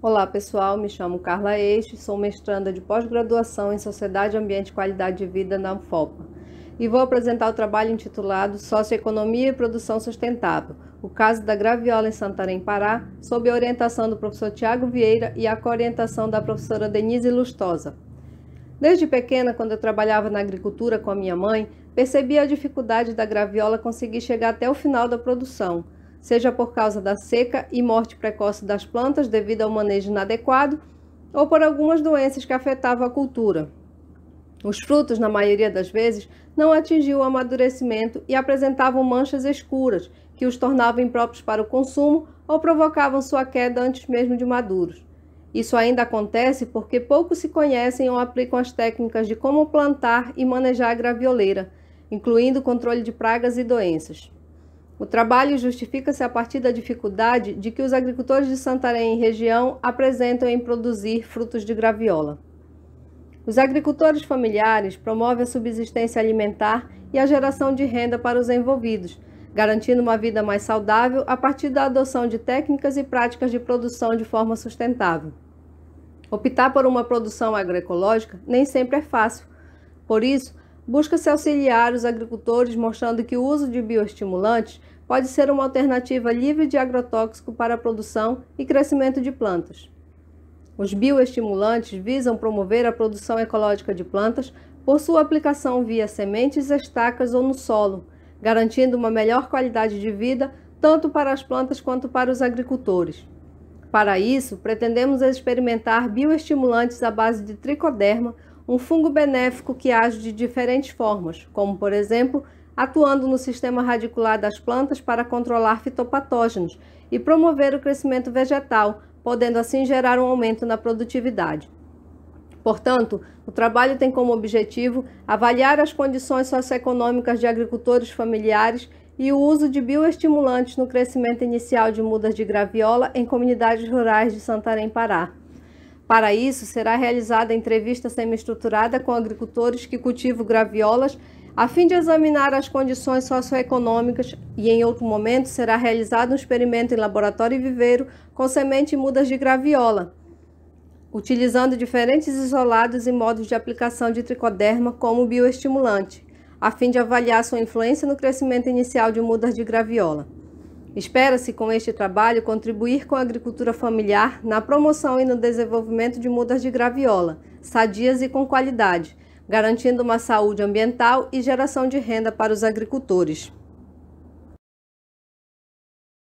Olá pessoal, me chamo Carla Este, sou mestranda de pós-graduação em Sociedade, Ambiente e Qualidade de Vida na UFOPA e vou apresentar o trabalho intitulado Socioeconomia e Produção Sustentável, o caso da graviola em Santarém, Pará, sob a orientação do professor Tiago Vieira e a coorientação da professora Denise Lustosa. Desde pequena, quando eu trabalhava na agricultura com a minha mãe, percebia a dificuldade da graviola conseguir chegar até o final da produção – seja por causa da seca e morte precoce das plantas devido ao manejo inadequado ou por algumas doenças que afetavam a cultura. Os frutos, na maioria das vezes, não atingiam o amadurecimento e apresentavam manchas escuras, que os tornavam impróprios para o consumo ou provocavam sua queda antes mesmo de maduros. Isso ainda acontece porque poucos se conhecem ou aplicam as técnicas de como plantar e manejar a gravioleira, incluindo o controle de pragas e doenças. O trabalho justifica-se a partir da dificuldade de que os agricultores de Santarém e região apresentam em produzir frutos de graviola. Os agricultores familiares promovem a subsistência alimentar e a geração de renda para os envolvidos, garantindo uma vida mais saudável a partir da adoção de técnicas e práticas de produção de forma sustentável. Optar por uma produção agroecológica nem sempre é fácil. Por isso, busca-se auxiliar os agricultores mostrando que o uso de bioestimulantes pode ser uma alternativa livre de agrotóxico para a produção e crescimento de plantas. Os bioestimulantes visam promover a produção ecológica de plantas por sua aplicação via sementes, estacas ou no solo, garantindo uma melhor qualidade de vida tanto para as plantas quanto para os agricultores. Para isso, pretendemos experimentar bioestimulantes à base de tricoderma um fungo benéfico que age de diferentes formas, como por exemplo, atuando no sistema radicular das plantas para controlar fitopatógenos e promover o crescimento vegetal, podendo assim gerar um aumento na produtividade. Portanto, o trabalho tem como objetivo avaliar as condições socioeconômicas de agricultores familiares e o uso de bioestimulantes no crescimento inicial de mudas de graviola em comunidades rurais de Santarém, Pará. Para isso, será realizada entrevista semi-estruturada com agricultores que cultivam graviolas, a fim de examinar as condições socioeconômicas e, em outro momento, será realizado um experimento em laboratório e viveiro com semente e mudas de graviola, utilizando diferentes isolados e modos de aplicação de tricoderma como bioestimulante, a fim de avaliar sua influência no crescimento inicial de mudas de graviola. Espera-se, com este trabalho, contribuir com a agricultura familiar na promoção e no desenvolvimento de mudas de graviola, sadias e com qualidade, garantindo uma saúde ambiental e geração de renda para os agricultores.